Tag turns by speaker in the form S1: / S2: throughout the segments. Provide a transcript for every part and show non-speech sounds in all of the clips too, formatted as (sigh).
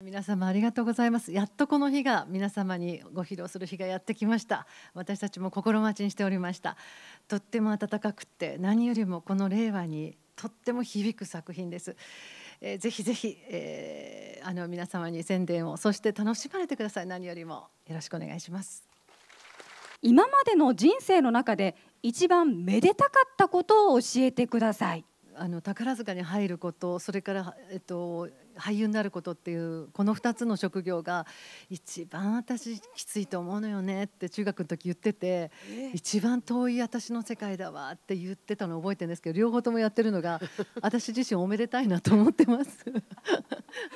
S1: 皆様ありがとうございますやっとこの日が皆様にご披露する日がやってきました私たちも心待ちにしておりましたとっても温かくて何よりもこの令和にとっても響く作品です、えー、ぜひぜひ、えー、あの皆様に宣伝をそして楽しまれてください何よりもよろしくお願いします今までの人生の中で一番めでたかったことを教えてくださいあの宝塚に入ることそれから、えっと、俳優になることっていうこの2つの職業が一番私きついと思うのよねって中学の時言ってて、一番遠い私の世界だわって言ってたの覚えてるんですけど両方ともやってるのが私自身おめでたいなと思ってます。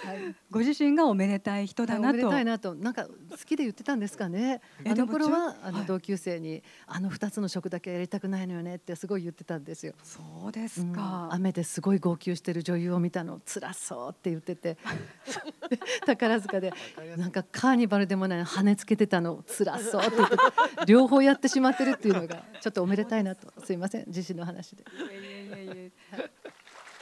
S1: はい、ご自身がおめでたい人だなと。たい、なとなんか好きで言ってたんですかね。あの頃はあの同級生に、はい、あの二つの職だけやりたくないのよねってすごい言ってたんですよ。そうですか。うん、雨ですごい号泣してる女優を見たの辛そうって言ってて (laughs) 宝塚でなんかカーニバルでもない羽ねつけてたの辛そうって言って両方やってしまってるっていうのがちょっとおめでたいなとすいません自身の話で。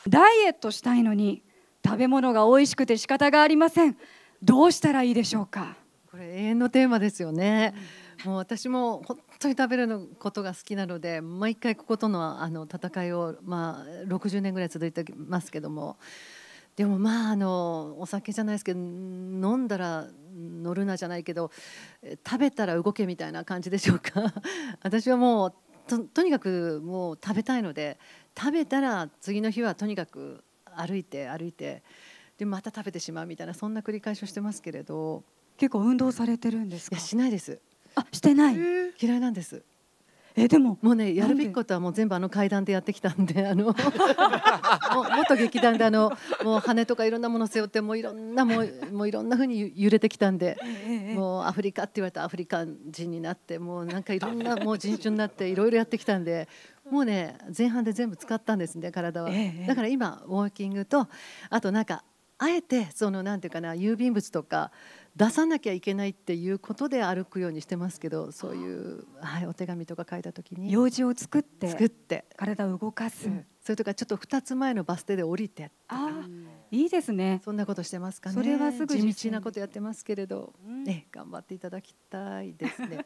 S1: ダイエットしたいのに食べ物が美味しくて仕方がありませんどうしたらいいでしょうかこれ永遠のテーマですよね、もう私も本当に食べるのことが好きなので毎回こことのあの戦いを、まあ、60年ぐらい続いてますけどもでもまああのお酒じゃないですけど飲んだら乗るなじゃないけど食べたら動けみたいな感じでしょうか (laughs) 私はもうとにかくもう食べたいので食べたら次の日はとにかく歩いて歩いてでまた食べてしまうみたいなそんな繰り返しをしてますけれど結構運動されてるんですかいやしないですあしてない嫌いなんですえでももうねやるべきことはもう全部あの階段でやってきたんであの (laughs) も元劇団であのもう羽とかいろんなもの背負ってもういろんなもうもういろんなふうに揺れてきたんで、ええ、もうアフリカって言われたアフリカ人になってもうなんかいろんなもう人種になっていろいろやってきたんでもうね前半で全部使ったんですね体は、え、だから今ウォーキングとあとなんかあえてそのなんていうかな郵便物とか出さなきゃいけないっていうことで歩くようにしてますけどそういう、はい、お手紙とか書いた時に用事を作って作って体を動かす、うん、それとかちょっと2つ前のバス停で降りてああいいですねそんなことしてますかねそれはすぐ地道なことやってますけれど、うん、ね、頑張っていただきたいですね。